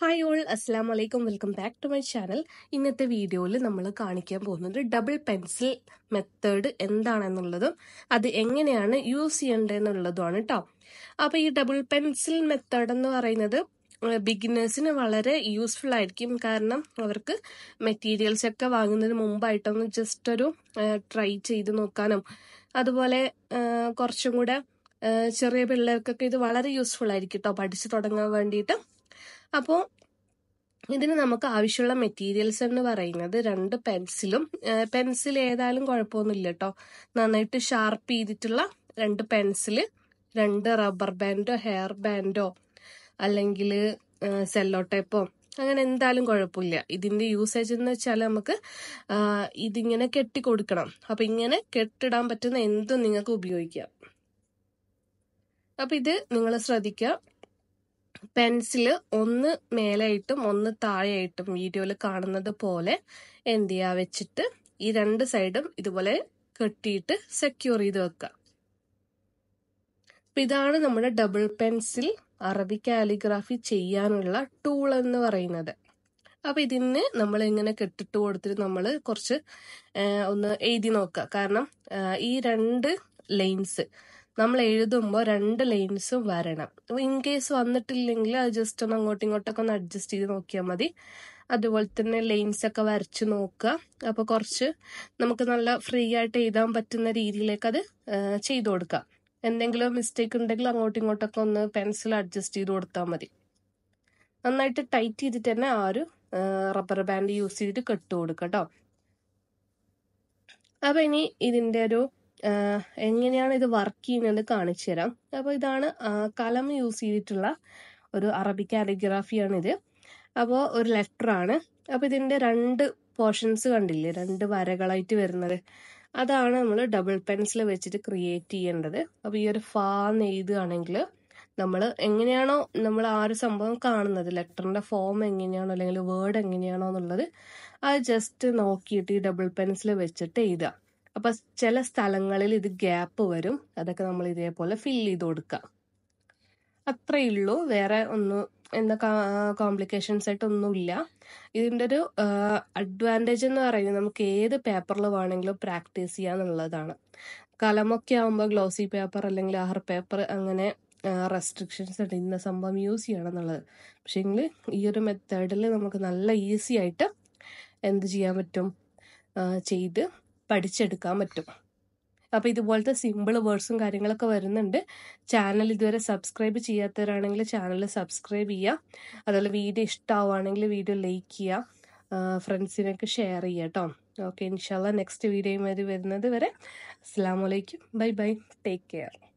hi all അസ്സാം വലൈക്കും welcome back to my channel ഇന്നത്തെ വീഡിയോയിൽ നമ്മൾ കാണിക്കാൻ പോകുന്നത് ഡബിൾ പെൻസിൽ മെത്തേഡ് എന്താണെന്നുള്ളതും അത് എങ്ങനെയാണ് യൂസ് ചെയ്യേണ്ടതെന്നുള്ളതുമാണ് കേട്ടോ അപ്പോൾ ഈ ഡബിൾ പെൻസിൽ മെത്തേഡ് എന്ന് പറയുന്നത് ബിഗിനേഴ്സിന് വളരെ യൂസ്ഫുൾ ആയിരിക്കും കാരണം അവർക്ക് മെറ്റീരിയൽസ് ഒക്കെ വാങ്ങുന്നതിന് മുമ്പായിട്ടൊന്ന് ജസ്റ്റ് ഒരു ട്രൈ ചെയ്ത് നോക്കാനും അതുപോലെ കുറച്ചും കൂടെ ചെറിയ പിള്ളേർക്കൊക്കെ ഇത് വളരെ യൂസ്ഫുൾ ആയിരിക്കും കേട്ടോ പഠിച്ചു തുടങ്ങാൻ വേണ്ടിയിട്ട് അപ്പോൾ ഇതിന് നമുക്ക് ആവശ്യമുള്ള മെറ്റീരിയൽസ് എന്ന് പറയുന്നത് രണ്ട് പെൻസിലും പെൻസിൽ ഏതായാലും കുഴപ്പമൊന്നുമില്ല കേട്ടോ നന്നായിട്ട് ഷാർപ്പ് ചെയ്തിട്ടുള്ള രണ്ട് പെൻസില് രണ്ട് റബ്ബർ ബാൻഡോ ഹെയർ ബാൻഡോ അല്ലെങ്കിൽ സെല്ലോ ടേപ്പോ അങ്ങനെ എന്തായാലും കുഴപ്പമില്ല ഇതിന്റെ യൂസേജ് എന്ന് വെച്ചാൽ നമുക്ക് ഇതിങ്ങനെ കെട്ടി കൊടുക്കണം അപ്പൊ ഇങ്ങനെ കെട്ടിടാൻ പറ്റുന്ന എന്തും നിങ്ങൾക്ക് ഉപയോഗിക്കാം അപ്പൊ ഇത് നിങ്ങൾ ശ്രദ്ധിക്കുക പെൻസിൽ ഒന്ന് മേലെയായിട്ടും ഒന്ന് താഴെയായിട്ടും വീഡിയോയിൽ കാണുന്നത് പോലെ എന്ത് ചെയ്യുക വെച്ചിട്ട് ഈ രണ്ട് സൈഡും ഇതുപോലെ കെട്ടിയിട്ട് സെക്യൂർ ചെയ്ത് വെക്കുക അപ്പം ഇതാണ് നമ്മുടെ ഡബിൾ പെൻസിൽ അറബി കാലിഗ്രാഫി ചെയ്യാനുള്ള ടൂൾ എന്ന് പറയുന്നത് അപ്പൊ ഇതിന് നമ്മൾ ഇങ്ങനെ കെട്ടിട്ട് കൊടുത്തിട്ട് നമ്മൾ കുറച്ച് ഒന്ന് എഴുതി നോക്കുക കാരണം ഈ രണ്ട് ലൈൻസ് നമ്മൾ എഴുതുമ്പോൾ രണ്ട് ലൈൻസും വരണം ഇൻ കേസ് വന്നിട്ടില്ലെങ്കിൽ അത് ജസ്റ്റ് ഒന്ന് അങ്ങോട്ടും ഇങ്ങോട്ടൊക്കെ ഒന്ന് അഡ്ജസ്റ്റ് ചെയ്ത് നോക്കിയാൽ മതി അതുപോലെ തന്നെ ലൈൻസ് ഒക്കെ വരച്ച് നോക്കുക അപ്പോൾ കുറച്ച് നമുക്ക് നല്ല ഫ്രീ ആയിട്ട് എഴുതാൻ പറ്റുന്ന രീതിയിലേക്ക് അത് ചെയ്തു കൊടുക്കുക എന്തെങ്കിലും മിസ്റ്റേക്ക് ഉണ്ടെങ്കിൽ അങ്ങോട്ടും ഇങ്ങോട്ടൊക്കെ ഒന്ന് പെൻസിൽ അഡ്ജസ്റ്റ് ചെയ്ത് കൊടുത്താൽ മതി നന്നായിട്ട് ടൈറ്റ് ചെയ്തിട്ട് തന്നെ ആ ഒരു റബ്ബർ ബാൻഡ് യൂസ് ചെയ്തിട്ട് കെട്ടു കൊടുക്കുക കേട്ടോ അപ്പം ഇനി ഇതിൻ്റെ ഒരു എങ്ങനെയാണ് ഇത് വർക്ക് ചെയ്യുന്നത് കാണിച്ചു തരാം അപ്പോൾ ഇതാണ് കലം യൂസ് ചെയ്തിട്ടുള്ള ഒരു അറബിക് ഇത് അപ്പോൾ ഒരു ലെറ്ററാണ് അപ്പോൾ ഇതിൻ്റെ രണ്ട് പോർഷൻസ് കണ്ടില്ലേ രണ്ട് വരകളായിട്ട് വരുന്നത് അതാണ് നമ്മൾ ഡബിൾ പെൻസിൽ വെച്ചിട്ട് ക്രിയേറ്റ് ചെയ്യേണ്ടത് അപ്പോൾ ഈ ഒരു ഫാ നെയ്താണെങ്കിൽ നമ്മൾ എങ്ങനെയാണോ നമ്മൾ ആ ഒരു സംഭവം കാണുന്നത് ലെറ്ററിൻ്റെ ഫോം എങ്ങനെയാണോ അല്ലെങ്കിൽ വേർഡ് എങ്ങനെയാണോ എന്നുള്ളത് അത് ജസ്റ്റ് നോക്കിയിട്ട് ഈ ഡബിൾ പെൻസിൽ വെച്ചിട്ട് എഴുതുക അപ്പൊ ചില സ്ഥലങ്ങളിൽ ഇത് ഗ്യാപ്പ് വരും അതൊക്കെ നമ്മൾ ഇതേപോലെ ഫിൽ ചെയ്ത് കൊടുക്കുക അത്രേ ഉള്ളൂ വേറെ ഒന്നും എന്താ കോംപ്ലിക്കേഷൻസ് ഒന്നുമില്ല ഇതിൻ്റെ ഒരു അഡ്വാൻറ്റേജ് എന്ന് പറയുന്നത് നമുക്ക് ഏത് പേപ്പറിൽ വേണമെങ്കിലും പ്രാക്ടീസ് എന്നുള്ളതാണ് കലമൊക്കെ ആകുമ്പോൾ ഗ്ലോസി പേപ്പർ അല്ലെങ്കിൽ ആഹർ പേപ്പർ അങ്ങനെ റെസ്ട്രിക്ഷൻസ് ഉണ്ട് ഇന്ന സംഭവം യൂസ് ചെയ്യണം എന്നുള്ളത് പക്ഷേങ്കിൽ ഈ ഒരു മെത്തേഡിൽ നമുക്ക് നല്ല ഈസി ആയിട്ട് എന്ത് ചെയ്യാൻ പറ്റും ചെയ്ത് പഠിച്ചെടുക്കാൻ പറ്റും അപ്പോൾ ഇതുപോലത്തെ സിമ്പിൾ വേർഡ്സും കാര്യങ്ങളൊക്കെ വരുന്നുണ്ട് ചാനൽ ഇതുവരെ സബ്സ്ക്രൈബ് ചെയ്യാത്തവരാണെങ്കിൽ ചാനൽ സബ്സ്ക്രൈബ് ചെയ്യുക അതുപോലെ വീഡിയോ ഇഷ്ടമാവുകയാണെങ്കിൽ വീഡിയോ ലൈക്ക് ചെയ്യുക ഫ്രണ്ട്സിനൊക്കെ ഷെയർ ചെയ്യുക കേട്ടോ ഓക്കെ ഇൻഷാല്ല നെക്സ്റ്റ് വരെ വരുന്നത് വരെ അസ്സാം വലൈക്കും ബൈ ബൈ ടേക്ക് കെയർ